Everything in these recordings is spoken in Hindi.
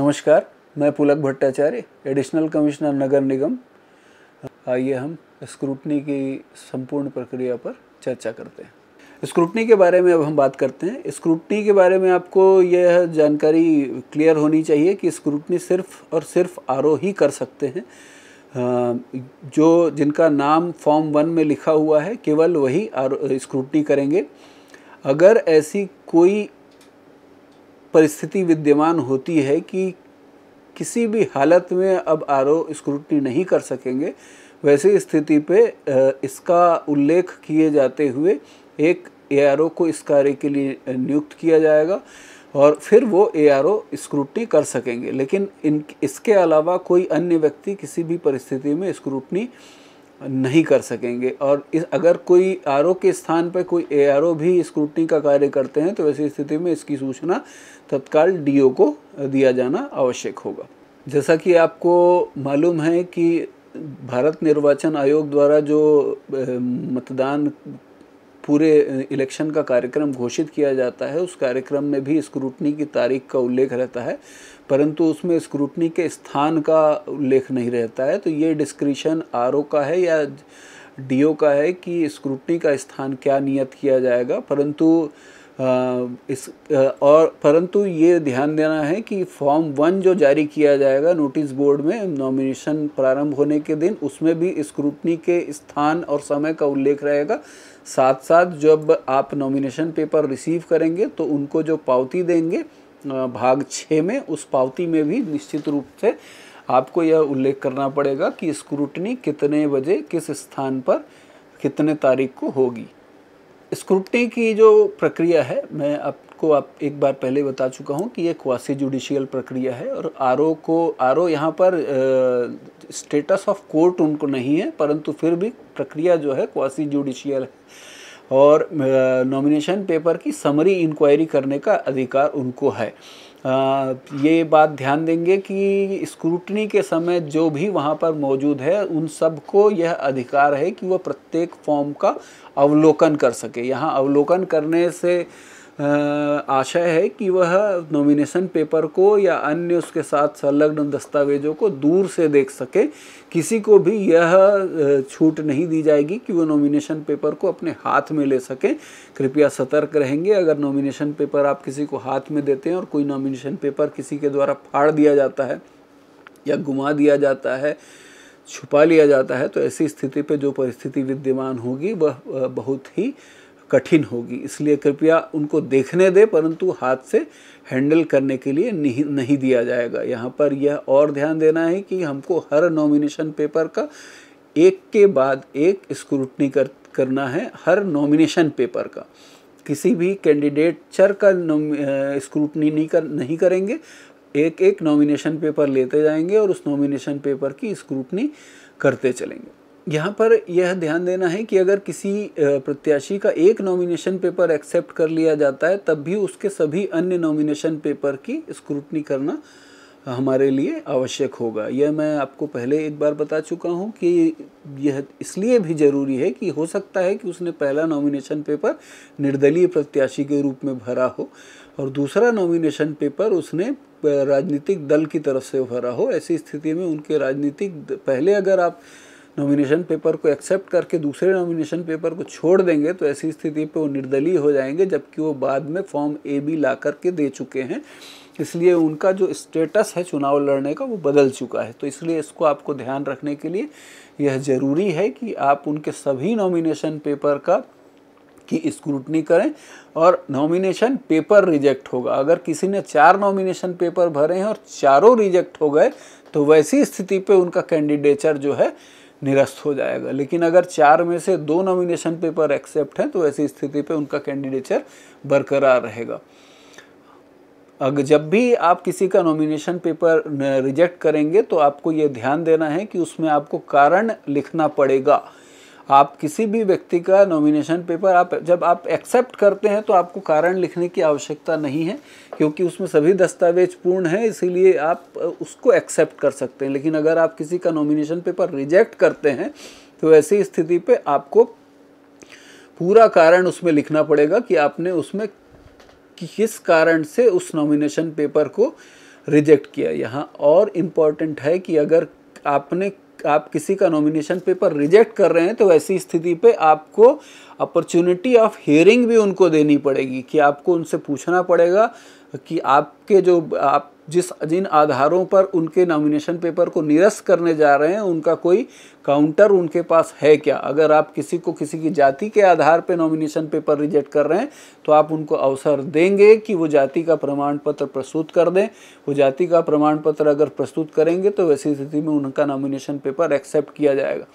नमस्कार मैं पुलक भट्टाचार्य एडिशनल कमिश्नर नगर निगम आइए हम स्क्रूटनी की संपूर्ण प्रक्रिया पर चर्चा करते हैं स्क्रूटनी के बारे में अब हम बात करते हैं स्क्रूटनी के बारे में आपको यह जानकारी क्लियर होनी चाहिए कि स्क्रूटनी सिर्फ और सिर्फ आर ही कर सकते हैं जो जिनका नाम फॉर्म वन में लिखा हुआ है केवल वही आर स्क्रूटनी करेंगे अगर ऐसी कोई परिस्थिति विद्यमान होती है कि किसी भी हालत में अब आर ओ स्क्रूटनी नहीं कर सकेंगे वैसी स्थिति पे इसका उल्लेख किए जाते हुए एक ए आर ओ को इस कार्य के लिए नियुक्त किया जाएगा और फिर वो ए आर ओ स्क्रूटनी कर सकेंगे लेकिन इन इसके अलावा कोई अन्य व्यक्ति किसी भी परिस्थिति में स्क्रूटनी नहीं कर सकेंगे और इस अगर कोई आर के स्थान पर कोई ए भी स्क्रूटनी का कार्य करते हैं तो वैसी स्थिति में इसकी सूचना तत्काल डीओ को दिया जाना आवश्यक होगा जैसा कि आपको मालूम है कि भारत निर्वाचन आयोग द्वारा जो मतदान पूरे इलेक्शन का कार्यक्रम घोषित किया जाता है उस कार्यक्रम में भी स्क्रूटनी की तारीख का उल्लेख रहता है परंतु उसमें स्क्रूटनी के स्थान का उल्लेख नहीं रहता है तो ये डिस्क्रिशन आर का है या डी का है कि स्क्रूटनी का स्थान क्या नियत किया जाएगा परंतु इस और परंतु ये ध्यान देना है कि फॉर्म वन जो जारी किया जाएगा नोटिस बोर्ड में नॉमिनेशन प्रारंभ होने के दिन उसमें भी स्क्रूटनी के स्थान और समय का उल्लेख रहेगा साथ साथ जब आप नॉमिनेशन पेपर रिसीव करेंगे तो उनको जो पावती देंगे भाग छः में उस पावती में भी निश्चित रूप से आपको यह उल्लेख करना पड़ेगा कि स्क्रूटनी कितने बजे किस स्थान पर कितने तारीख को होगी स्क्रूटनी की जो प्रक्रिया है मैं आपको आप एक बार पहले बता चुका हूँ कि ये क्वासी जुडिशियल प्रक्रिया है और आर को आर यहाँ पर स्टेटस ऑफ कोर्ट उनको नहीं है परंतु फिर भी प्रक्रिया जो है क्वासी जुडिशियल है और नॉमिनेशन पेपर की समरी इंक्वायरी करने का अधिकार उनको है आ, ये बात ध्यान देंगे कि स्क्रूटनी के समय जो भी वहाँ पर मौजूद है उन सबको यह अधिकार है कि वह प्रत्येक फॉर्म का अवलोकन कर सके यहाँ अवलोकन करने से आशय है कि वह नॉमिनेशन पेपर को या अन्य उसके साथ संलग्न दस्तावेजों को दूर से देख सके किसी को भी यह छूट नहीं दी जाएगी कि वह नॉमिनेशन पेपर को अपने हाथ में ले सके कृपया सतर्क रहेंगे अगर नॉमिनेशन पेपर आप किसी को हाथ में देते हैं और कोई नॉमिनेशन पेपर किसी के द्वारा फाड़ दिया जाता है या घुमा दिया जाता है छुपा लिया जाता है तो ऐसी स्थिति पे जो परिस्थिति विद्यमान होगी वह बहुत ही कठिन होगी इसलिए कृपया उनको देखने दें परंतु हाथ से हैंडल करने के लिए नहीं नहीं दिया जाएगा यहाँ पर यह और ध्यान देना है कि हमको हर नॉमिनेशन पेपर का एक के बाद एक स्क्रूटनी कर करना है हर नॉमिनेशन पेपर का किसी भी कैंडिडेट चर का स्क्रूटनी नहीं कर नहीं करेंगे एक एक नॉमिनेशन पेपर लेते जाएंगे और उस नॉमिनेशन पेपर की स्क्रूटनी करते चलेंगे यहाँ पर यह ध्यान देना है कि अगर किसी प्रत्याशी का एक नॉमिनेशन पेपर एक्सेप्ट कर लिया जाता है तब भी उसके सभी अन्य नॉमिनेशन पेपर की स्क्रूटनी करना हमारे लिए आवश्यक होगा यह मैं आपको पहले एक बार बता चुका हूँ कि यह इसलिए भी ज़रूरी है कि हो सकता है कि उसने पहला नॉमिनेशन पेपर निर्दलीय प्रत्याशी के रूप में भरा हो और दूसरा नॉमिनेशन पेपर उसने राजनीतिक दल की तरफ से भरा हो ऐसी स्थिति में उनके राजनीतिक पहले अगर आप नॉमिनेशन पेपर को एक्सेप्ट करके दूसरे नॉमिनेशन पेपर को छोड़ देंगे तो ऐसी स्थिति पे वो निर्दलीय हो जाएंगे जबकि वो बाद में फॉर्म ए बी ला करके दे चुके हैं इसलिए उनका जो स्टेटस है चुनाव लड़ने का वो बदल चुका है तो इसलिए इसको आपको ध्यान रखने के लिए यह ज़रूरी है कि आप उनके सभी नॉमिनेशन पेपर का की स्क्रूटनी करें और नॉमिनेशन पेपर रिजेक्ट होगा अगर किसी ने चार नॉमिनेशन पेपर भरे हैं और चारों रिजेक्ट हो गए तो वैसी स्थिति पे उनका कैंडिडेचर जो है निरस्त हो जाएगा लेकिन अगर चार में से दो नॉमिनेशन पेपर एक्सेप्ट हैं तो ऐसी स्थिति पे उनका कैंडिडेचर बरकरार रहेगा अगर जब भी आप किसी का नॉमिनेशन पेपर रिजेक्ट करेंगे तो आपको ये ध्यान देना है कि उसमें आपको कारण लिखना पड़ेगा आप किसी भी व्यक्ति का नॉमिनेशन पेपर आप जब आप एक्सेप्ट करते हैं तो आपको कारण लिखने की आवश्यकता नहीं है क्योंकि उसमें सभी दस्तावेज पूर्ण है इसीलिए आप उसको एक्सेप्ट कर सकते हैं लेकिन अगर आप किसी का नॉमिनेशन पेपर रिजेक्ट करते हैं तो ऐसी स्थिति पे आपको पूरा कारण उसमें लिखना पड़ेगा कि आपने उसमें किस कारण से उस नॉमिनेशन पेपर को रिजेक्ट किया यहाँ और इम्पॉर्टेंट है कि अगर आपने आप किसी का नॉमिनेशन पेपर रिजेक्ट कर रहे हैं तो ऐसी स्थिति पे आपको अपॉर्चुनिटी ऑफ हियरिंग भी उनको देनी पड़ेगी कि आपको उनसे पूछना पड़ेगा कि आपके जो आप जिस जिन आधारों पर उनके नॉमिनेशन पेपर को निरस्त करने जा रहे हैं उनका कोई काउंटर उनके पास है क्या अगर आप किसी को किसी की जाति के आधार पर नॉमिनेशन पेपर रिजेक्ट कर रहे हैं तो आप उनको अवसर देंगे कि वो जाति का प्रमाण पत्र प्रस्तुत कर दें वो जाति का प्रमाण पत्र अगर प्रस्तुत करेंगे तो वैसी स्थिति में उनका नॉमिनेशन पेपर एक्सेप्ट किया जाएगा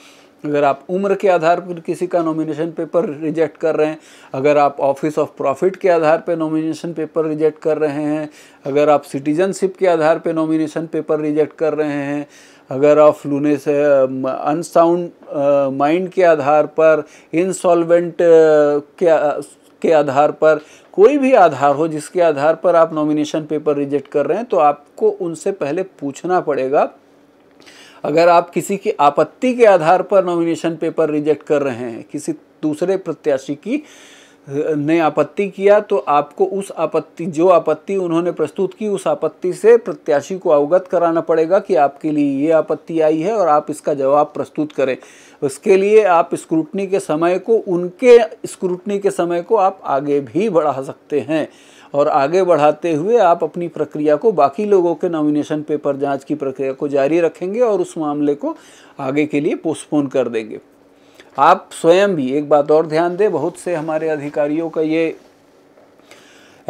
अगर आप उम्र के आधार पर किसी का नॉमिनेशन पेपर रिजेक्ट कर रहे हैं अगर आप ऑफिस ऑफ प्रॉफिट के आधार पर नॉमिनेशन पेपर रिजेक्ट कर रहे हैं अगर आप सिटीजनशिप के आधार पर नॉमिनेशन पेपर रिजेक्ट कर रहे हैं अगर आप लूने से अनसाउंड माइंड के आधार पर इंसॉल्वेंट के के आधार पर कोई भी आधार हो जिसके आधार पर आप नॉमिनेशन पेपर रिजेक्ट कर रहे हैं तो आपको उनसे पहले पूछना पड़ेगा अगर आप किसी की आपत्ति के आधार पर नॉमिनेशन पेपर रिजेक्ट कर रहे हैं किसी दूसरे प्रत्याशी की ने आपत्ति किया तो आपको उस आपत्ति जो आपत्ति उन्होंने प्रस्तुत की उस आपत्ति से प्रत्याशी को अवगत कराना पड़ेगा कि आपके लिए ये आपत्ति आई है और आप इसका जवाब प्रस्तुत करें उसके लिए आप स्क्रूटनी के समय को उनके स्क्रूटनी के समय को आप आगे भी बढ़ा सकते हैं और आगे बढ़ाते हुए आप अपनी प्रक्रिया को बाकी लोगों के नॉमिनेशन पेपर जांच की प्रक्रिया को जारी रखेंगे और उस मामले को आगे के लिए पोस्टपोन कर देंगे आप स्वयं भी एक बात और ध्यान दें बहुत से हमारे अधिकारियों का ये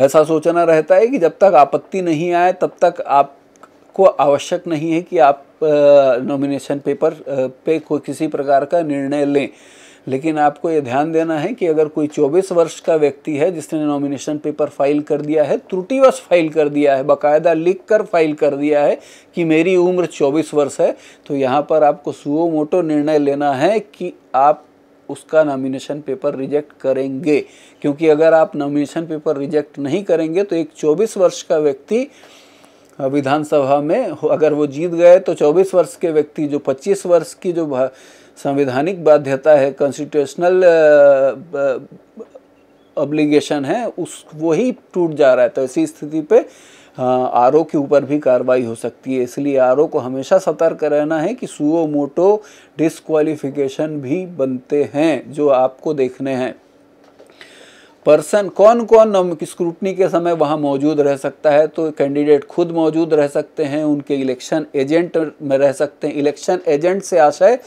ऐसा सोचना रहता है कि जब तक आपत्ति नहीं आए तब तक आपको आवश्यक नहीं है कि आप नॉमिनेशन पेपर पे कोई किसी प्रकार का निर्णय लें लेकिन आपको ये ध्यान देना है कि अगर कोई 24 वर्ष का व्यक्ति है जिसने नॉमिनेशन पेपर फाइल कर दिया है त्रुटिवश फाइल कर दिया है बकायदा लिख कर फाइल कर दिया है कि मेरी उम्र 24 वर्ष है तो यहाँ पर आपको सुओ मोटो निर्णय लेना है कि आप उसका नॉमिनेशन पेपर रिजेक्ट करेंगे क्योंकि अगर आप नॉमिनेशन पेपर रिजेक्ट नहीं करेंगे तो एक चौबीस वर्ष का व्यक्ति विधानसभा में अगर वो जीत गए तो 24 वर्ष के व्यक्ति जो 25 वर्ष की जो संवैधानिक बाध्यता है कॉन्स्टिट्यूशनल ऑब्लिगेशन है उस वो ही टूट जा रहा है तो ऐसी स्थिति पे आर के ऊपर भी कार्रवाई हो सकती है इसलिए आर को हमेशा सतर्क रहना है कि सुओ मोटो डिसक्वालिफिकेशन भी बनते हैं जो आपको देखने हैं पर्सन कौन कौन स्क्रूटनी के समय वहाँ मौजूद रह सकता है तो कैंडिडेट खुद मौजूद रह सकते हैं उनके इलेक्शन एजेंट में रह सकते हैं इलेक्शन एजेंट से आशय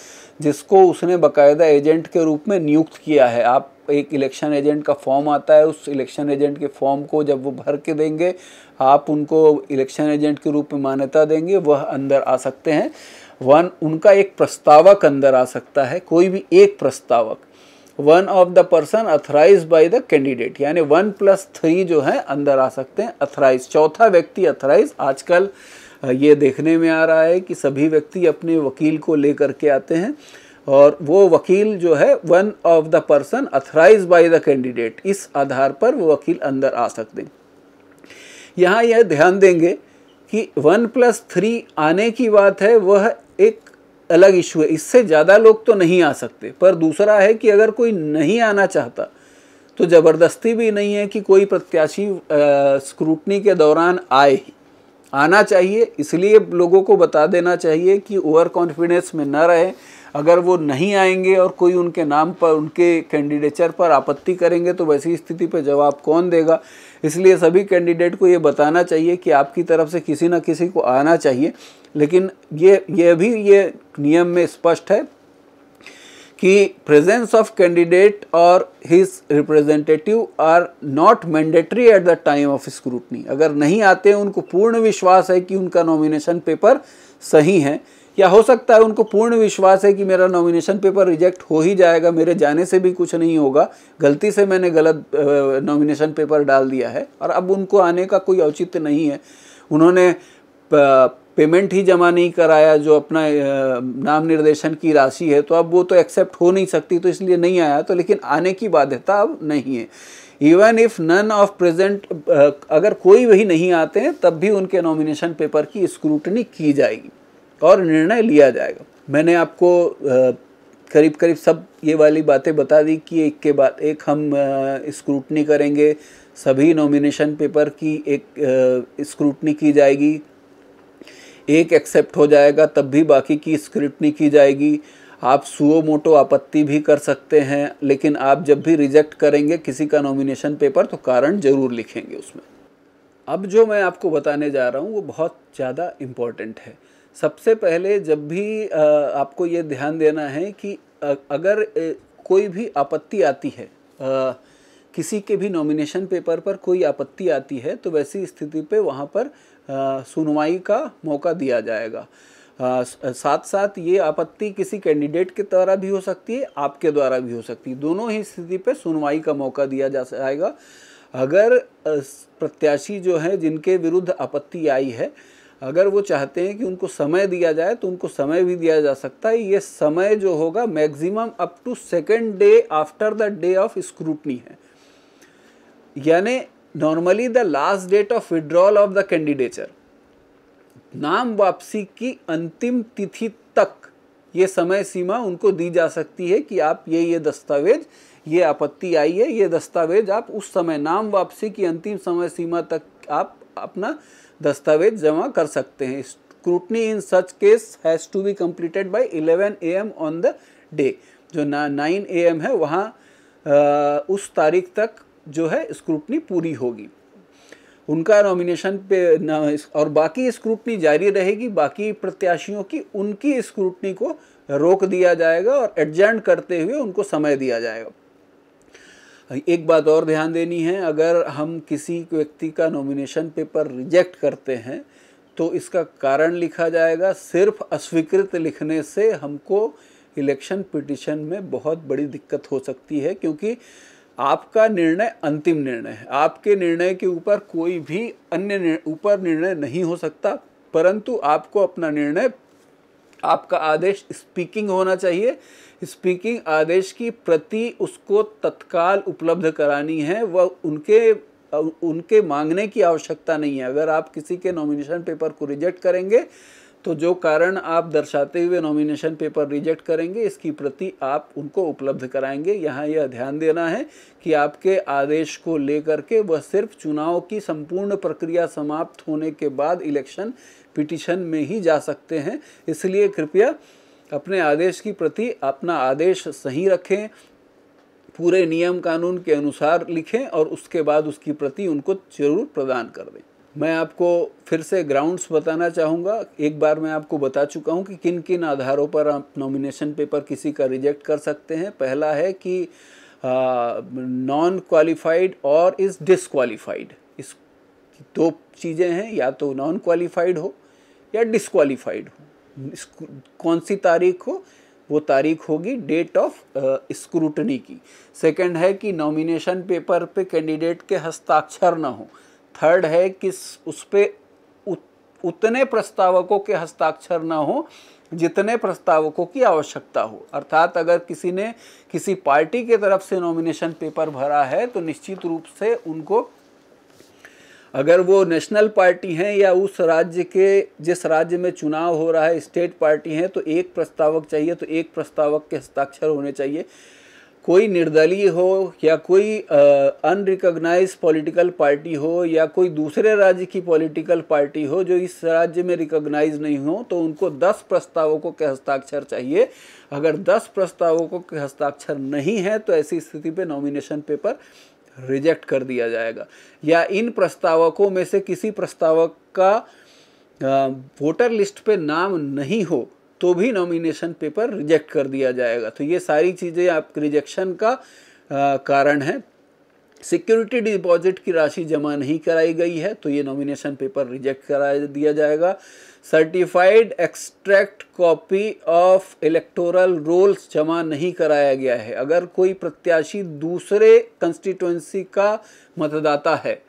जिसको उसने बकायदा एजेंट के रूप में नियुक्त किया है आप एक इलेक्शन एजेंट का फॉर्म आता है उस इलेक्शन एजेंट के फॉर्म को जब वो भर के देंगे आप उनको इलेक्शन एजेंट के रूप में मान्यता देंगे वह अंदर आ सकते हैं वन उनका एक प्रस्तावक अंदर आ सकता है कोई भी एक प्रस्तावक one of the person authorise by the candidate यानी वन प्लस थ्री जो है अंदर आ सकते हैं अथराइज चौथा व्यक्ति अथराइज आजकल ये देखने में आ रहा है कि सभी व्यक्ति अपने वकील को लेकर के आते हैं और वो वकील जो है one of the person authorise by the candidate इस आधार पर वो वकील अंदर आ सकते हैं यहाँ यह ध्यान देंगे कि वन प्लस थ्री आने की बात है वह एक अलग इशू है इससे ज़्यादा लोग तो नहीं आ सकते पर दूसरा है कि अगर कोई नहीं आना चाहता तो ज़बरदस्ती भी नहीं है कि कोई प्रत्याशी स्क्रूटनी के दौरान आए ही आना चाहिए इसलिए लोगों को बता देना चाहिए कि ओवर कॉन्फिडेंस में ना रहें अगर वो नहीं आएंगे और कोई उनके नाम पर उनके कैंडिडेचर पर आपत्ति करेंगे तो वैसी स्थिति पर जवाब कौन देगा इसलिए सभी कैंडिडेट को ये बताना चाहिए कि आपकी तरफ से किसी न किसी को आना चाहिए लेकिन ये ये भी ये नियम में स्पष्ट है कि प्रेजेंस ऑफ कैंडिडेट और his representative are not mandatory at the time of scrutiny अगर नहीं आते हैं उनको पूर्ण विश्वास है कि उनका नॉमिनेशन पेपर सही है या हो सकता है उनको पूर्ण विश्वास है कि मेरा नॉमिनेशन पेपर रिजेक्ट हो ही जाएगा मेरे जाने से भी कुछ नहीं होगा गलती से मैंने गलत नॉमिनेशन पेपर डाल दिया है और अब उनको आने का कोई औचित्य नहीं है उन्होंने पेमेंट ही जमा नहीं कराया जो अपना नाम निर्देशन की राशि है तो अब वो तो एक्सेप्ट हो नहीं सकती तो इसलिए नहीं आया तो लेकिन आने की बाध्यता अब नहीं है even if none of present अगर कोई भी नहीं आते हैं तब भी उनके नॉमिनेशन पेपर की स्क्रूटनी की जाएगी और निर्णय लिया जाएगा मैंने आपको करीब करीब सब ये वाली बातें बता दी कि एक के बाद एक हम स्क्रूटनी करेंगे सभी नॉमिनेशन पेपर की एक स्क्रूटनी की जाएगी एक एक्सेप्ट हो जाएगा तब भी बाकी की स्क्रिप्टनी की जाएगी आप सुओ मोटो आपत्ति भी कर सकते हैं लेकिन आप जब भी रिजेक्ट करेंगे किसी का नॉमिनेशन पेपर तो कारण ज़रूर लिखेंगे उसमें अब जो मैं आपको बताने जा रहा हूँ वो बहुत ज़्यादा इम्पॉर्टेंट है सबसे पहले जब भी आपको ये ध्यान देना है कि अगर कोई भी आपत्ति आती है किसी के भी नॉमिनेशन पेपर पर कोई आपत्ति आती है तो वैसी स्थिति पे वहाँ पर सुनवाई का मौका दिया जाएगा आ, साथ साथ ये आपत्ति किसी कैंडिडेट के द्वारा भी हो सकती है आपके द्वारा भी हो सकती है दोनों ही स्थिति पे सुनवाई का मौका दिया जा जाएगा अगर प्रत्याशी जो है जिनके विरुद्ध आपत्ति आई है अगर वो चाहते हैं कि उनको समय दिया जाए तो उनको समय भी दिया जा सकता है ये समय जो होगा maximum up to second day after the day of scrutiny है यानी normally the last date of withdrawal of the candidature नाम वापसी की अंतिम तिथि तक ये समय सीमा उनको दी जा सकती है कि आप ये ये दस्तावेज ये आपत्ति आई है ये दस्तावेज आप उस समय नाम वापसी की अंतिम समय सीमा तक आप अपना दस्तावेज जमा कर सकते हैं scrutiny in such case has to be completed by 11 AM on the day जो ना नाइन ए एम है वहाँ उस तारीख तक जो है स्क्रूटनी पूरी होगी उनका नॉमिनेशन पे ना और बाकी स्क्रूटनी जारी रहेगी बाकी प्रत्याशियों की उनकी स्क्रूटनी को रोक दिया जाएगा और एडजर्न करते हुए उनको समय दिया जाएगा एक बात और ध्यान देनी है अगर हम किसी व्यक्ति का नॉमिनेशन पेपर रिजेक्ट करते हैं तो इसका कारण लिखा जाएगा सिर्फ अस्वीकृत लिखने से हमको इलेक्शन पिटिशन में बहुत बड़ी दिक्कत हो सकती है क्योंकि आपका निर्णय अंतिम निर्णय है आपके निर्णय के ऊपर कोई भी अन्य ऊपर निर्णय नहीं हो सकता परंतु आपको अपना निर्णय आपका आदेश स्पीकिंग होना चाहिए स्पीकिंग आदेश की प्रति उसको तत्काल उपलब्ध करानी है वह उनके उनके मांगने की आवश्यकता नहीं है अगर आप किसी के नॉमिनेशन पेपर को रिजेक्ट करेंगे तो जो कारण आप दर्शाते हुए नॉमिनेशन पेपर रिजेक्ट करेंगे इसकी प्रति आप उनको उपलब्ध कराएंगे यहाँ यह ध्यान देना है कि आपके आदेश को लेकर के वह सिर्फ चुनाव की संपूर्ण प्रक्रिया समाप्त होने के बाद इलेक्शन पिटिशन में ही जा सकते हैं इसलिए कृपया अपने आदेश की प्रति अपना आदेश सही रखें पूरे नियम कानून के अनुसार लिखें और उसके बाद उसकी प्रति उनको जरूर प्रदान कर दें मैं आपको फिर से ग्राउंड्स बताना चाहूँगा एक बार मैं आपको बता चुका हूँ कि किन किन आधारों पर आप नॉमिनेशन पेपर किसी का रिजेक्ट कर सकते हैं पहला है कि नॉन क्वालिफाइड और इज़ डिसक्वालिफाइड इस दो चीज़ें हैं या तो नॉन क्वालिफाइड हो या डिसक्वालिफाइड हो कौन सी तारीख हो वो तारीख होगी डेट ऑफ स्क्रूटनी की सेकंड है कि नॉमिनेशन पेपर पे कैंडिडेट के हस्ताक्षर ना हो थर्ड है कि उस पर उतने प्रस्तावकों के हस्ताक्षर ना हो जितने प्रस्तावकों की आवश्यकता हो अर्थात अगर किसी ने किसी पार्टी के तरफ से नॉमिनेशन पेपर भरा है तो निश्चित रूप से उनको अगर वो नेशनल पार्टी हैं या उस राज्य के जिस राज्य में चुनाव हो रहा है स्टेट पार्टी हैं तो एक प्रस्तावक चाहिए तो एक प्रस्तावक के हस्ताक्षर होने चाहिए कोई निर्दलीय हो या कोई अनरिकग्नाइज पॉलिटिकल पार्टी हो या कोई दूसरे राज्य की पॉलिटिकल पार्टी हो जो इस राज्य में रिकग्नाइज नहीं हो तो उनको 10 प्रस्तावों को के हस्ताक्षर चाहिए अगर 10 प्रस्तावों को के हस्ताक्षर नहीं है तो ऐसी स्थिति पे नॉमिनेशन पेपर रिजेक्ट कर दिया जाएगा या इन प्रस्तावकों में से किसी प्रस्तावक का वोटर लिस्ट पे नाम नहीं हो तो भी नॉमिनेशन पेपर रिजेक्ट कर दिया जाएगा तो ये सारी चीज़ें आप रिजेक्शन का आ, कारण है सिक्योरिटी डिपॉजिट की राशि जमा नहीं कराई गई है तो ये नॉमिनेशन पेपर रिजेक्ट करा दिया जाएगा certified extract copy of electoral rolls जमा नहीं कराया गया है अगर कोई प्रत्याशी दूसरे कंस्टिट्यूंसी का मतदाता है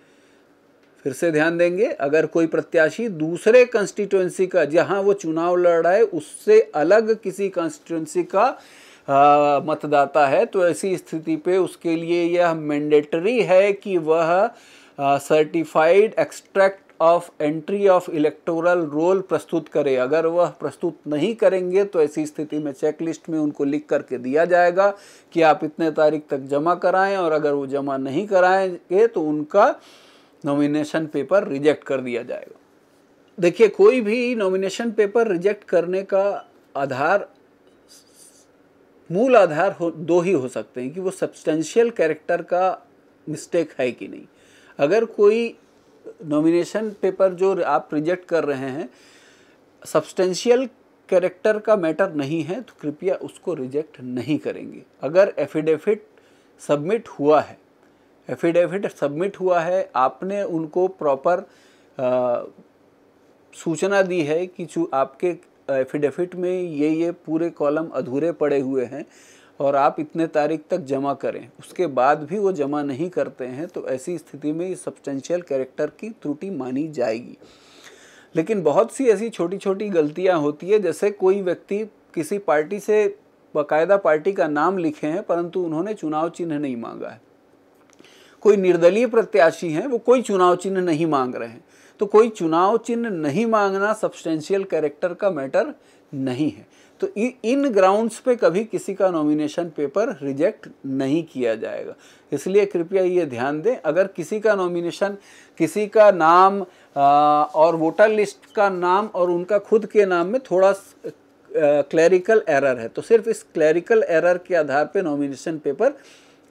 फिर से ध्यान देंगे अगर कोई प्रत्याशी दूसरे कंस्टिट्यूएंसी का जहां वो चुनाव लड़ रहा है उससे अलग किसी कंस्टिट्यूएंसी का मतदाता है तो ऐसी स्थिति पे उसके लिए यह मैंडेटरी है कि वह certified extract of entry of electoral roll प्रस्तुत करे अगर वह प्रस्तुत नहीं करेंगे तो ऐसी स्थिति में चेकलिस्ट में उनको लिख करके दिया जाएगा कि आप इतने तारीख तक जमा कराएं और अगर वो जमा नहीं कराएंगे तो उनका नॉमिनेशन पेपर रिजेक्ट कर दिया जाएगा देखिए कोई भी नॉमिनेशन पेपर रिजेक्ट करने का आधार मूल आधार हो दो ही हो सकते हैं कि वो सब्सटेंशियल कैरेक्टर का मिस्टेक है कि नहीं अगर कोई नॉमिनेशन पेपर जो आप रिजेक्ट कर रहे हैं सब्सटेंशियल कैरेक्टर का मैटर नहीं है तो कृपया उसको रिजेक्ट नहीं करेंगे अगर एफिडेविट सबमिट हुआ है एफिडेविट सबमिट हुआ है आपने उनको प्रॉपर सूचना दी है कि आपके एफिडेविट में ये ये पूरे कॉलम अधूरे पड़े हुए हैं और आप इतने तारीख तक जमा करें उसके बाद भी वो जमा नहीं करते हैं तो ऐसी स्थिति में ये सब्सटेंशियल कैरेक्टर की त्रुटि मानी जाएगी लेकिन बहुत सी ऐसी छोटी छोटी गलतियां होती है जैसे कोई व्यक्ति किसी पार्टी से बाकायदा पार्टी का नाम लिखे हैं परंतु उन्होंने चुनाव चिन्ह नहीं मांगा है कोई निर्दलीय प्रत्याशी हैं वो कोई चुनाव चिन्ह नहीं मांग रहे हैं तो कोई चुनाव चिन्ह नहीं मांगना सब्सटेंशियल कैरेक्टर का मैटर नहीं है तो इन ग्राउंड्स पे कभी किसी का नॉमिनेशन पेपर रिजेक्ट नहीं किया जाएगा इसलिए कृपया ये ध्यान दें अगर किसी का नॉमिनेशन किसी का नाम और वोटर लिस्ट का नाम और उनका खुद के नाम में थोड़ा क्लैरिकल एरर है तो सिर्फ इस क्लैरिकल एरर के आधार पे नॉमिनेशन पेपर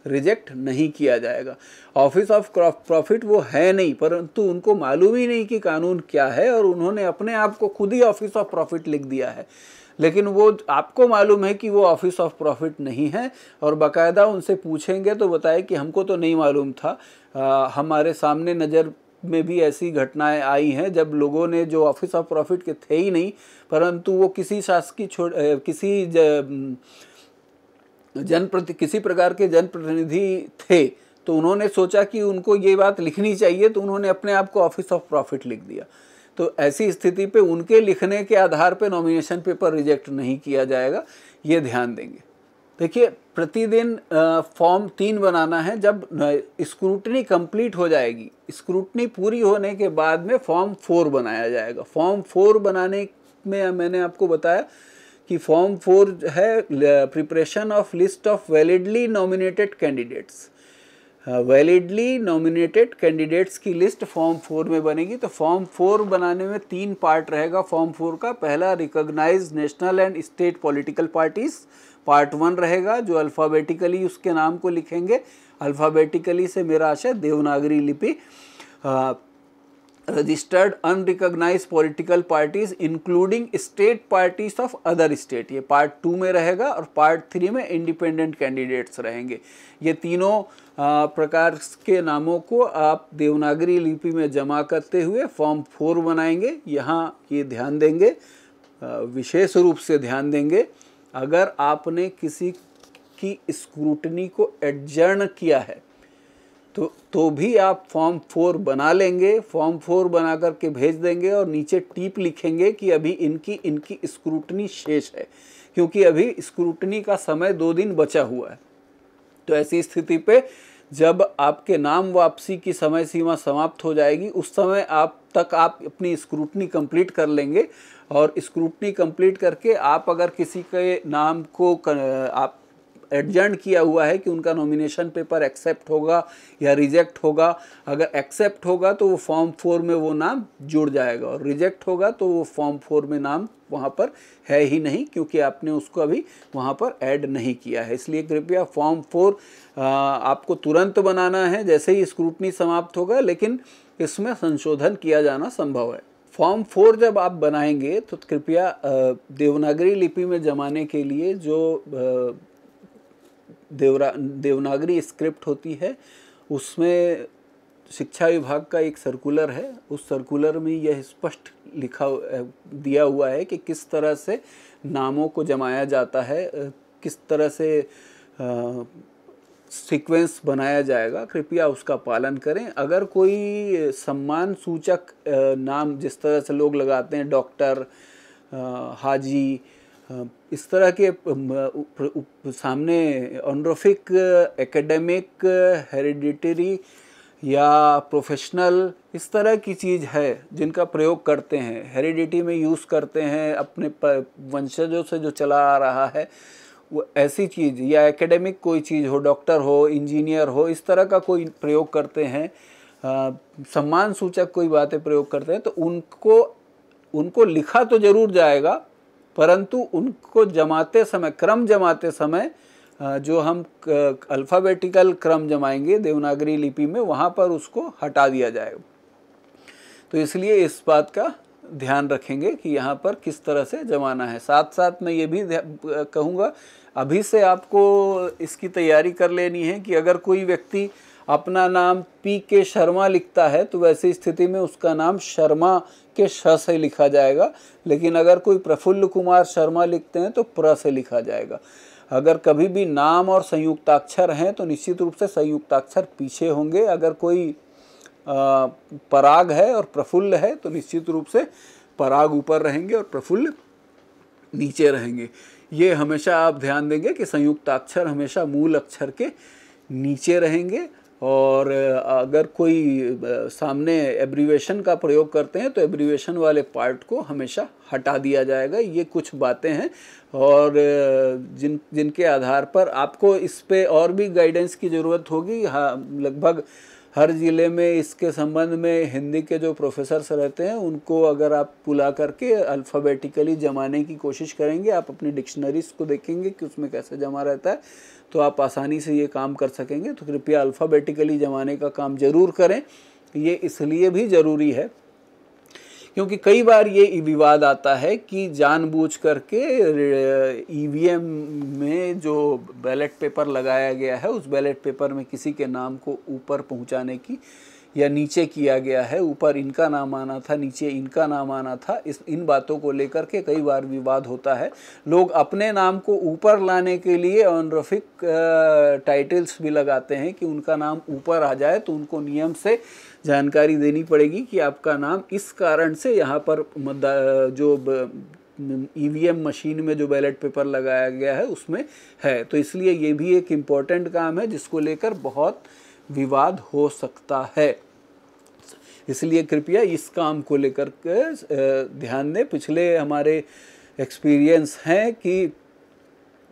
रिजेक्ट नहीं किया जाएगा ऑफिस ऑफ प्रॉफिट वो है नहीं परंतु उनको मालूम ही नहीं कि कानून क्या है और उन्होंने अपने आप को खुद ही ऑफिस ऑफ प्रॉफिट लिख दिया है लेकिन वो आपको मालूम है कि वो ऑफिस ऑफ प्रॉफिट नहीं है और बाकायदा उनसे पूछेंगे तो बताए कि हमको तो नहीं मालूम था आ, हमारे सामने नज़र में भी ऐसी घटनाएं आई हैं जब लोगों ने जो ऑफिस ऑफ प्रॉफिट के थे ही नहीं परंतु वो किसी शासकीय छोड़ किसी तो जनप्रति किसी प्रकार के जनप्रतिनिधि थे तो उन्होंने सोचा कि उनको ये बात लिखनी चाहिए तो उन्होंने अपने आप को ऑफिस ऑफ प्रॉफिट लिख दिया तो ऐसी स्थिति पे उनके लिखने के आधार पे नॉमिनेशन पेपर रिजेक्ट नहीं किया जाएगा ये ध्यान देंगे देखिए प्रतिदिन फॉर्म तीन बनाना है जब स्क्रूटनी कंप्लीट हो जाएगी स्क्रूटनी पूरी होने के बाद में फॉर्म फोर बनाया जाएगा फॉर्म फोर बनाने में मैंने आपको बताया कि फॉर्म फोर है preparation of list of validly nominated candidates हाँ, वैलिडली नॉमिनेटेड कैंडिडेट्स की लिस्ट फॉर्म फोर में बनेगी तो फॉर्म फोर बनाने में तीन पार्ट रहेगा फॉर्म फोर का पहला recognise national and state political parties part one रहेगा जो अल्फ़ाबेटिकली उसके नाम को लिखेंगे अल्फ़ाबेटिकली से मेरा आशय देवनागरी लिपि हाँ, registered unrecognise political parties including state parties of other state ये पार्ट टू में रहेगा और पार्ट थ्री में इंडिपेंडेंट कैंडिडेट्स रहेंगे ये तीनों प्रकार के नामों को आप देवनागरी लिपि में जमा करते हुए फॉर्म फोर बनाएंगे यहाँ ये ध्यान देंगे विशेष रूप से ध्यान देंगे अगर आपने किसी की स्क्रूटनी को एडजर्न किया है तो तो भी आप फॉर्म फोर बना लेंगे फॉर्म फोर बना करके भेज देंगे और नीचे टीप लिखेंगे कि अभी इनकी इनकी स्क्रूटनी शेष है क्योंकि अभी स्क्रूटनी का समय दो दिन बचा हुआ है तो ऐसी स्थिति पे जब आपके नाम वापसी की समय सीमा समाप्त हो जाएगी उस समय आप तक आप अपनी स्क्रूटनी कंप्लीट कर लेंगे और स्क्रूटनी कंप्लीट करके आप अगर किसी के नाम को कर, आप एडजर्न किया हुआ है कि उनका नॉमिनेशन पेपर एक्सेप्ट होगा या रिजेक्ट होगा अगर एक्सेप्ट होगा तो वो फॉर्म फोर में वो नाम जुड़ जाएगा और रिजेक्ट होगा तो वो फॉर्म फोर में नाम वहाँ पर है ही नहीं क्योंकि आपने उसको अभी वहाँ पर ऐड नहीं किया है इसलिए कृपया फॉर्म फोर आपको तुरंत बनाना है जैसे ही स्क्रूटनी समाप्त होगा लेकिन इसमें संशोधन किया जाना संभव है फॉर्म फोर जब आप बनाएंगे तो कृपया देवनागरी लिपि में जमाने के लिए जो देवरा देवनागरी स्क्रिप्ट होती है उसमें शिक्षा विभाग का एक सर्कुलर है उस सर्कुलर में यह स्पष्ट लिखा दिया हुआ है कि किस तरह से नामों को जमाया जाता है किस तरह से सीक्वेंस बनाया जाएगा कृपया उसका पालन करें अगर कोई सम्मान सूचक नाम जिस तरह से लोग लगाते हैं डॉक्टर हाजी इस तरह के सामने ऑनरोफिक एकेडमिक हेरिडिटरी या प्रोफेशनल इस तरह की चीज़ है जिनका प्रयोग करते हैं हेरिडिटी में यूज़ करते हैं अपने वंशजों से जो चला आ रहा है वो ऐसी चीज़ या एकेडमिक कोई चीज़ हो डॉक्टर हो इंजीनियर हो इस तरह का कोई प्रयोग करते हैं सम्मान सूचक कोई बातें प्रयोग करते हैं तो उनको उनको लिखा तो ज़रूर जाएगा परंतु उनको जमाते समय क्रम जमाते समय जो हम अल्फ़ाबेटिकल क्रम जमाएंगे देवनागरी लिपि में वहाँ पर उसको हटा दिया जाएगा तो इसलिए इस बात का ध्यान रखेंगे कि यहाँ पर किस तरह से जमाना है साथ साथ मैं ये भी कहूँगा अभी से आपको इसकी तैयारी कर लेनी है कि अगर कोई व्यक्ति अपना नाम पी के शर्मा लिखता है तो वैसी स्थिति में उसका नाम शर्मा के श से लिखा जाएगा लेकिन अगर कोई प्रफुल्ल कुमार शर्मा लिखते हैं तो प्र से लिखा जाएगा अगर कभी भी नाम और संयुक्ताक्षर हैं तो निश्चित रूप से संयुक्ताक्षर पीछे होंगे अगर कोई पराग है और प्रफुल्ल है तो निश्चित रूप से पराग ऊपर रहेंगे और प्रफुल्ल नीचे रहेंगे ये हमेशा आप ध्यान देंगे कि संयुक्त अक्षर हमेशा मूल अक्षर के नीचे रहेंगे और अगर कोई सामने एब्रीवेशन का प्रयोग करते हैं तो एब्रीवेशन वाले पार्ट को हमेशा हटा दिया जाएगा ये कुछ बातें हैं और जिन जिनके आधार पर आपको इस पर और भी गाइडेंस की ज़रूरत होगी हाँ लगभग हर ज़िले में इसके संबंध में हिंदी के जो प्रोफेसर्स रहते हैं उनको अगर आप बुला करके अल्फ़ाबेटिकली जमाने की कोशिश करेंगे आप अपनी डिक्शनरीज को देखेंगे कि उसमें कैसे जमा रहता है तो आप आसानी से ये काम कर सकेंगे तो कृपया अल्फ़ाबेटिकली जमाने का काम ज़रूर करें ये इसलिए भी ज़रूरी है क्योंकि कई बार ये विवाद आता है कि जानबूझ करके ई e में जो बैलेट पेपर लगाया गया है उस बैलेट पेपर में किसी के नाम को ऊपर पहुंचाने की या नीचे किया गया है ऊपर इनका नाम आना था नीचे इनका नाम आना था इस इन बातों को लेकर के कई बार विवाद होता है लोग अपने नाम को ऊपर लाने के लिए ऑनरफिक टाइटल्स भी लगाते हैं कि उनका नाम ऊपर आ जाए तो उनको नियम से जानकारी देनी पड़ेगी कि आपका नाम इस कारण से यहाँ पर जो ई मशीन में जो बैलेट पेपर लगाया गया है उसमें है तो इसलिए ये भी एक इम्पॉर्टेंट काम है जिसको लेकर बहुत विवाद हो सकता है इसलिए कृपया इस काम को लेकर ध्यान दें पिछले हमारे एक्सपीरियंस हैं कि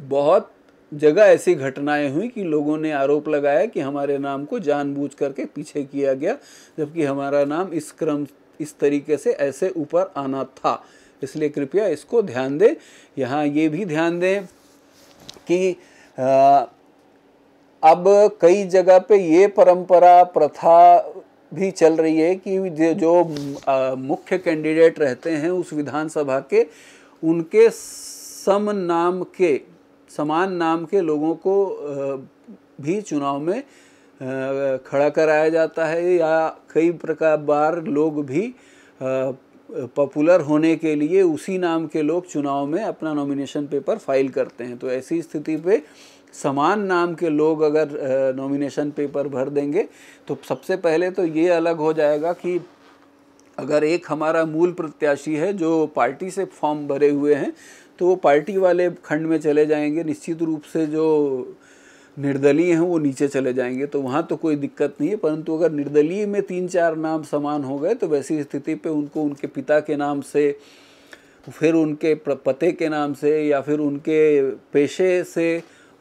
बहुत जगह ऐसी घटनाएं हुई कि लोगों ने आरोप लगाया कि हमारे नाम को जानबूझ करके पीछे किया गया जबकि हमारा नाम इस क्रम इस तरीके से ऐसे ऊपर आना था इसलिए कृपया इसको ध्यान दें यहाँ ये भी ध्यान दें कि आ, अब कई जगह पे ये परंपरा प्रथा भी चल रही है कि जो मुख्य कैंडिडेट रहते हैं उस विधानसभा के उनके सम नाम के समान नाम के लोगों को भी चुनाव में खड़ा कराया जाता है या कई प्रकार बार लोग भी पॉपुलर होने के लिए उसी नाम के लोग चुनाव में अपना नॉमिनेशन पेपर फाइल करते हैं तो ऐसी स्थिति पे समान नाम के लोग अगर नॉमिनेशन पेपर भर देंगे तो सबसे पहले तो ये अलग हो जाएगा कि अगर एक हमारा मूल प्रत्याशी है जो पार्टी से फॉर्म भरे हुए हैं तो वो पार्टी वाले खंड में चले जाएंगे निश्चित रूप से जो निर्दलीय हैं वो नीचे चले जाएंगे तो वहाँ तो कोई दिक्कत नहीं है परंतु अगर निर्दलीय में तीन चार नाम समान हो गए तो वैसी स्थिति पे उनको उनके पिता के नाम से फिर उनके पते के नाम से या फिर उनके पेशे से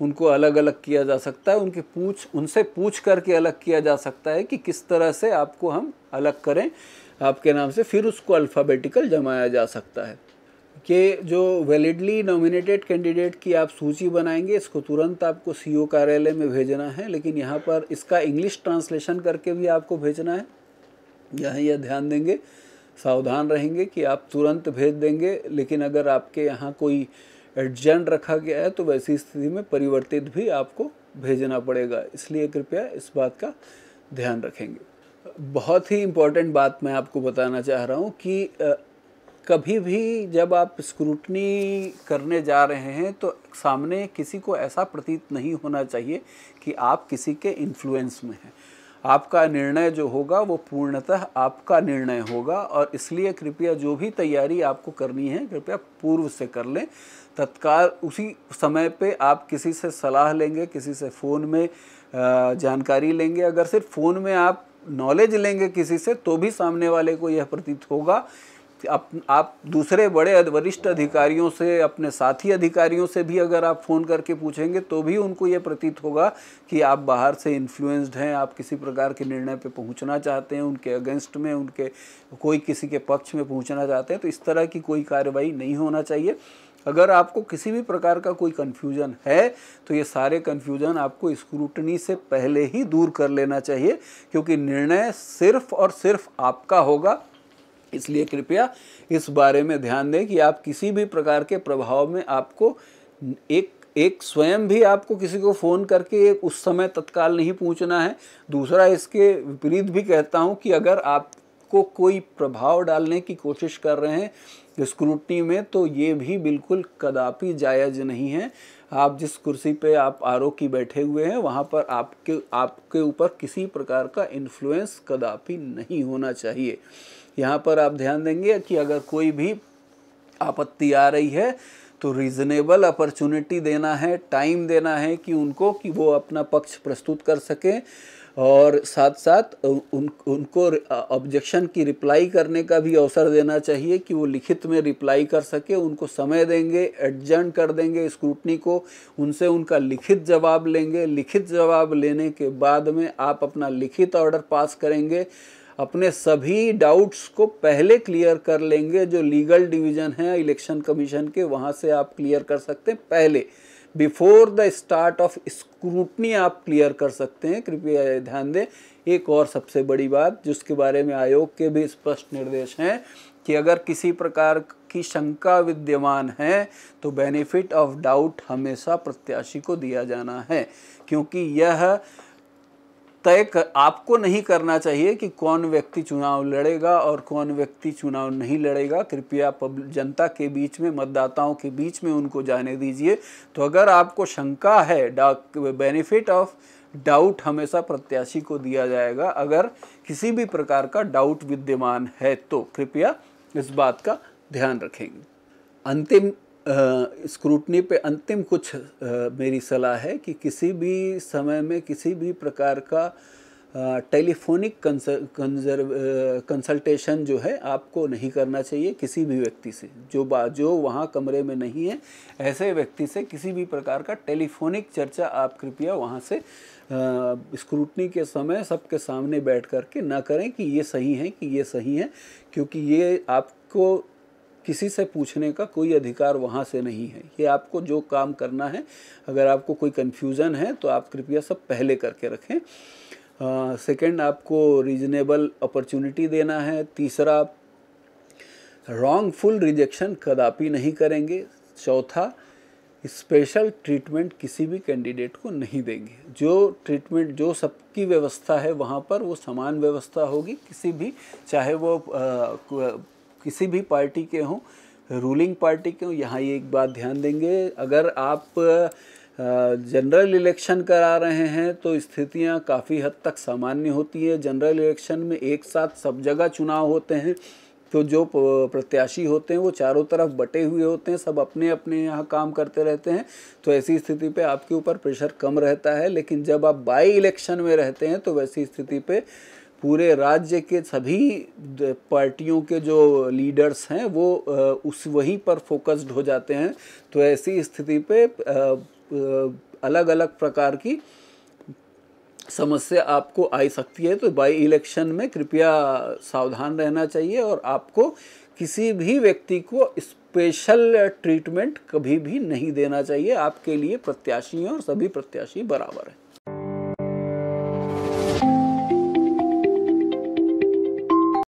उनको अलग अलग किया जा सकता है उनकी पूछ उनसे पूछ करके अलग किया जा सकता है कि किस तरह से आपको हम अलग करें आपके नाम से फिर उसको अल्फ़ाबेटिकल जमाया जा सकता है कि जो वैलिडली नॉमिनेटेड कैंडिडेट की आप सूची बनाएंगे इसको तुरंत आपको सीईओ कार्यालय में भेजना है लेकिन यहाँ पर इसका इंग्लिश ट्रांसलेशन करके भी आपको भेजना है यहाँ यह ध्यान देंगे सावधान रहेंगे कि आप तुरंत भेज देंगे लेकिन अगर आपके यहाँ कोई एडजेंट रखा गया है तो वैसी स्थिति में परिवर्तित भी आपको भेजना पड़ेगा इसलिए कृपया इस बात का ध्यान रखेंगे बहुत ही इम्पॉर्टेंट बात मैं आपको बताना चाह रहा हूँ कि कभी भी जब आप स्क्रूटनी करने जा रहे हैं तो सामने किसी को ऐसा प्रतीत नहीं होना चाहिए कि आप किसी के इन्फ्लुएंस में हैं आपका निर्णय जो होगा वो पूर्णतः आपका निर्णय होगा और इसलिए कृपया जो भी तैयारी आपको करनी है कृपया पूर्व से कर लें तत्काल उसी समय पे आप किसी से सलाह लेंगे किसी से फ़ोन में जानकारी लेंगे अगर सिर्फ फ़ोन में आप नॉलेज लेंगे किसी से तो भी सामने वाले को यह प्रतीत होगा आप आप दूसरे बड़े वरिष्ठ अधिकारियों से अपने साथी अधिकारियों से भी अगर आप फ़ोन करके पूछेंगे तो भी उनको ये प्रतीत होगा कि आप बाहर से इन्फ्लुएंस्ड हैं आप किसी प्रकार के निर्णय पे पहुंचना चाहते हैं उनके अगेंस्ट में उनके कोई किसी के पक्ष में पहुंचना चाहते हैं तो इस तरह की कोई कार्रवाई नहीं होना चाहिए अगर आपको किसी भी प्रकार का कोई कन्फ्यूज़न है तो ये सारे कन्फ्यूज़न आपको स्क्रूटनी से पहले ही दूर कर लेना चाहिए क्योंकि निर्णय सिर्फ और सिर्फ आपका होगा इसलिए कृपया इस बारे में ध्यान दें कि आप किसी भी प्रकार के प्रभाव में आपको एक एक स्वयं भी आपको किसी को फ़ोन करके एक उस समय तत्काल नहीं पूछना है दूसरा इसके विपरीत भी कहता हूँ कि अगर आपको कोई प्रभाव डालने की कोशिश कर रहे हैं स्क्रूटनी में तो ये भी बिल्कुल कदापि जायज़ नहीं है आप जिस कुर्सी पे आप आरोप की बैठे हुए हैं वहाँ पर आपके आपके ऊपर किसी प्रकार का इन्फ्लुएंस कदापि नहीं होना चाहिए यहाँ पर आप ध्यान देंगे कि अगर कोई भी आपत्ति आ रही है तो रीज़नेबल अपॉर्चुनिटी देना है टाइम देना है कि उनको कि वो अपना पक्ष प्रस्तुत कर सकें और साथ साथ उन उनको ऑब्जेक्शन की रिप्लाई करने का भी अवसर देना चाहिए कि वो लिखित में रिप्लाई कर सके उनको समय देंगे एडजेंट कर देंगे स्क्रूटनी को उनसे उनका लिखित जवाब लेंगे लिखित जवाब लेने के बाद में आप अपना लिखित ऑर्डर पास करेंगे अपने सभी डाउट्स को पहले क्लियर कर लेंगे जो लीगल डिवीज़न है इलेक्शन कमीशन के वहाँ से आप क्लियर कर सकते हैं पहले before the start of scrutiny आप क्लियर कर सकते हैं कृपया ध्यान दें एक और सबसे बड़ी बात जिसके बारे में आयोग के भी स्पष्ट निर्देश हैं कि अगर किसी प्रकार की शंका विद्यमान है तो बेनिफिट ऑफ डाउट हमेशा प्रत्याशी को दिया जाना है क्योंकि यह तय कर आपको नहीं करना चाहिए कि कौन व्यक्ति चुनाव लड़ेगा और कौन व्यक्ति चुनाव नहीं लड़ेगा कृपया पब्लिक जनता के बीच में मतदाताओं के बीच में उनको जाने दीजिए तो अगर आपको शंका है डाक बेनिफिट ऑफ डाउट हमेशा प्रत्याशी को दिया जाएगा अगर किसी भी प्रकार का डाउट विद्यमान है तो कृपया इस बात का ध्यान रखेंगे अंतिम स्क्रूटनी पे अंतिम कुछ आ, मेरी सलाह है कि किसी भी समय में किसी भी प्रकार का टेलीफोनिक कंसल्टेशन जो है आपको नहीं करना चाहिए किसी भी व्यक्ति से जो बा जो वहाँ कमरे में नहीं है ऐसे व्यक्ति से किसी भी प्रकार का टेलीफोनिक चर्चा आप कृपया वहाँ से स्क्रूटनी के समय सबके सामने बैठ कर के ना करें कि ये सही है कि ये सही है क्योंकि ये आपको किसी से पूछने का कोई अधिकार वहाँ से नहीं है ये आपको जो काम करना है अगर आपको कोई कन्फ्यूज़न है तो आप कृपया सब पहले करके रखें सेकंड आपको रीजनेबल अपॉर्चुनिटी देना है तीसरा रॉन्गफुल रिजेक्शन कदापि नहीं करेंगे चौथा स्पेशल ट्रीटमेंट किसी भी कैंडिडेट को नहीं देंगे जो ट्रीटमेंट जो सबकी व्यवस्था है वहाँ पर वो समान व्यवस्था होगी किसी भी चाहे वो आ, किसी भी पार्टी के हों रूलिंग पार्टी के हों यहाँ ये एक बात ध्यान देंगे अगर आप जनरल इलेक्शन करा रहे हैं तो स्थितियाँ काफ़ी हद तक सामान्य होती है जनरल इलेक्शन में एक साथ सब जगह चुनाव होते हैं तो जो प्रत्याशी होते हैं वो चारों तरफ बटे हुए होते हैं सब अपने अपने यहाँ काम करते रहते हैं तो ऐसी स्थिति पे आपके ऊपर प्रेशर कम रहता है लेकिन जब आप बाई इलेक्शन में रहते हैं तो वैसी स्थिति पे पूरे राज्य के सभी पार्टियों के जो लीडर्स हैं वो उस वहीं पर फोकस्ड हो जाते हैं तो ऐसी स्थिति पे अलग अलग प्रकार की समस्या आपको आ सकती है तो बाई इलेक्शन में कृपया सावधान रहना चाहिए और आपको किसी भी व्यक्ति को स्पेशल ट्रीटमेंट कभी भी नहीं देना चाहिए आपके लिए प्रत्याशी और सभी प्रत्याशी बराबर हैं